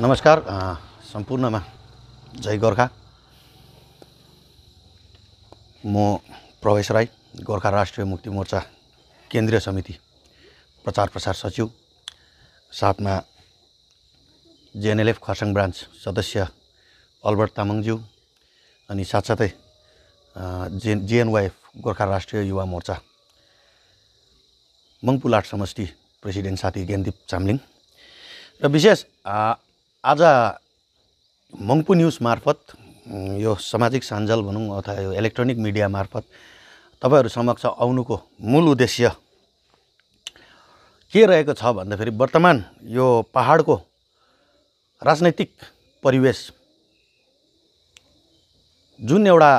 नमस्कार सम्पूर्णमा जय गोर्खा म प्रवेश राई गोर्खा राष्ट्रिय मुक्ति मोर्चा केन्द्रीय समिति प्रचार प्रसार सचिव साथमा जेएनएलएफ खरसाङ ब्रान्च सदस्य अल्बर्ट तामाङज्यू अनि साथसाथै जे जेएनवाइएफ गोर्खा राष्ट्रिय युवा मोर्चा मङ्पुलाट समष्टि प्रेसिडेन्ट साथी ज्ञानदीप चामलिङ र विशेष आज मङ्पु न्युज मार्फत यो सामाजिक सञ्जाल भनौँ अथवा यो इलेक्ट्रोनिक मिडिया मार्फत तपाईँहरू समक्ष आउनुको मूल उद्देश्य के रहेको छ भन्दाखेरि वर्तमान यो पहाडको राजनैतिक परिवेश जुन एउटा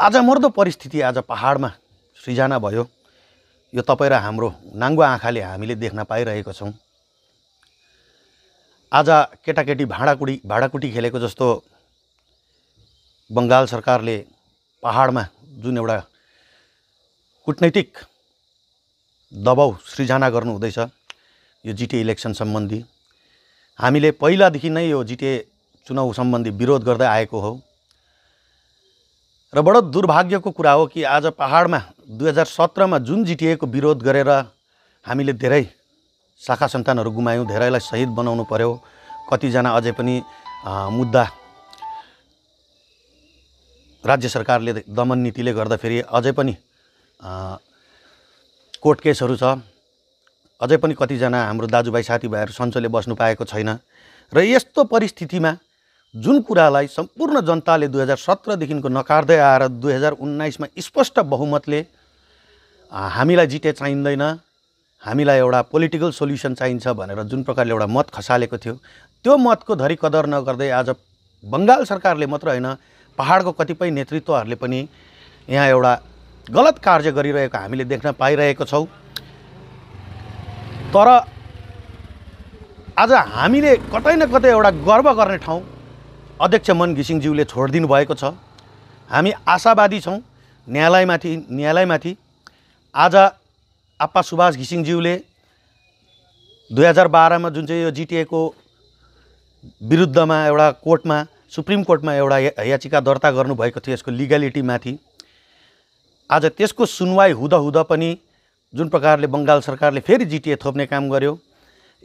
लाजामर्दो परिस्थिति आज पहाडमा सृजना भयो यो तपाईँ र हाम्रो नाङ्गो आँखाले हामीले देख्न पाइरहेको छौँ आज केटाकेटी भाँडाकुडी भाँडाकुटी खेलेको जस्तो बङ्गाल सरकारले पहाडमा जुन एउटा कुटनैतिक दबाउ सृजना गर्नु हुँदैछ यो जिटिए इलेक्सन सम्बन्धी हामीले पहिलादेखि नै यो जिटिए चुनाउ सम्बन्धी विरोध गर्दै आएको हो र बडो दुर्भाग्यको कुरा हो कि आज पहाडमा दुई हजार सत्रमा जुन जिटिएको विरोध गरेर हामीले धेरै शाखा सन्तानहरू गुमायौँ धेरैलाई सहिद बनाउनु पर्यो कतिजना अझै पनि मुद्दा राज्य सरकारले दमन नीतिले गर्दाखेरि अझै पनि कोर्ट केसहरू छ अझै पनि कतिजना हाम्रो दाजुभाइ साथीभाइहरू सन्चोले बस्नु पाएको छैन र यस्तो परिस्थितिमा जुन कुरालाई सम्पूर्ण जनताले दुई हजार सत्रदेखिको नकार्दै आएर दुई हजार उन्नाइसमा स्पष्ट बहुमतले हामीलाई जिते चाहिँदैन हामीलाई एउटा पोलिटिकल सोल्युसन चाहिन्छ भनेर जुन प्रकारले एउटा मत खसालेको थियो त्यो मतको धरी कदर नगर्दै आज बङ्गाल सरकारले मात्र होइन पाहाडको कतिपय नेतृत्वहरूले पनि यहाँ एउटा गलत कार्य गरिरहेको हामीले देख्न पाइरहेको छौँ तर आज हामीले कतै न कतै एउटा गर्व गर्ने ठाउँ अध्यक्ष मन घिसिङज्यूले छोडिदिनु भएको छ हामी आशावादी छौँ न्यायालयमाथि न्यायालयमाथि आज आप्पा सुभाष घिसिङज्यूले दुई हजार बाह्रमा जुन चाहिँ यो जिटिएको विरुद्धमा एउटा कोर्टमा सुप्रिम कोर्टमा एउटा याचिका दर्ता गर्नुभएको थियो यसको लिगालिटीमाथि आज त्यसको सुनवाई हुँदाहुँदा पनि जुन प्रकारले बङ्गाल सरकारले फेरि जिटिए थोप्ने काम गर्यो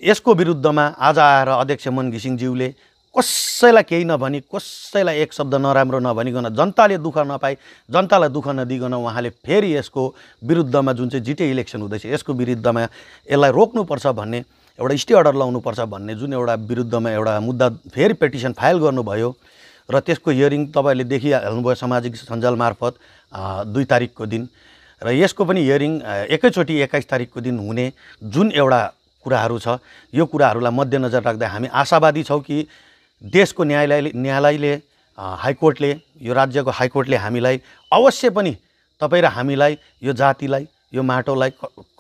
यसको विरुद्धमा आज आएर अध्यक्ष मन घिसिङज्यूले कसैलाई केही नभनी कसैलाई एक शब्द नराम्रो नभनिकन जनताले दुःख नपाई जनतालाई दुःख नदिकन उहाँले फेरि यसको विरुद्धमा जुन चाहिँ जिटिए इलेक्सन हुँदैछ यसको विरुद्धमा यसलाई रोक्नुपर्छ भन्ने एउटा स्टे अर्डर लाउनुपर्छ भन्ने जुन एउटा विरुद्धमा एउटा मुद्दा फेरि पेटिसन फाइल गर्नुभयो र त्यसको हियरिङ तपाईँले देखिहाल्नुभयो सामाजिक सञ्जाल मार्फत दुई तारिकको दिन र यसको पनि हियरिङ एकैचोटि एक्काइस तारिकको दिन हुने जुन एउटा कुराहरू छ यो कुराहरूलाई मध्यनजर राख्दा हामी आशावादी छौँ कि देशको न्यायालयले न्यायालयले हाइकोर्टले यो राज्यको हाइकोर्टले हामीलाई अवश्य पनि तपाईँ र हामीलाई यो जातिलाई यो माटोलाई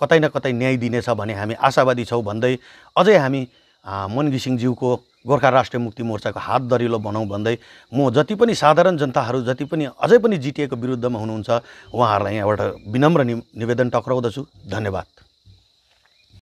कतै न कतै न्याय दिनेछ भने हामी आशावादी छौँ भन्दै अझै हामी मन घिसिङज्यूको गोर्खा राष्ट्रिय मुक्ति मोर्चाको हात दरिलो बनाउँ भन्दै म जति पनि साधारण जनताहरू जति पनि अझै पनि जिटिएको विरुद्धमा हुनुहुन्छ उहाँहरूलाई यहाँबाट विनम्र निवेदन टक्राउँदछु धन्यवाद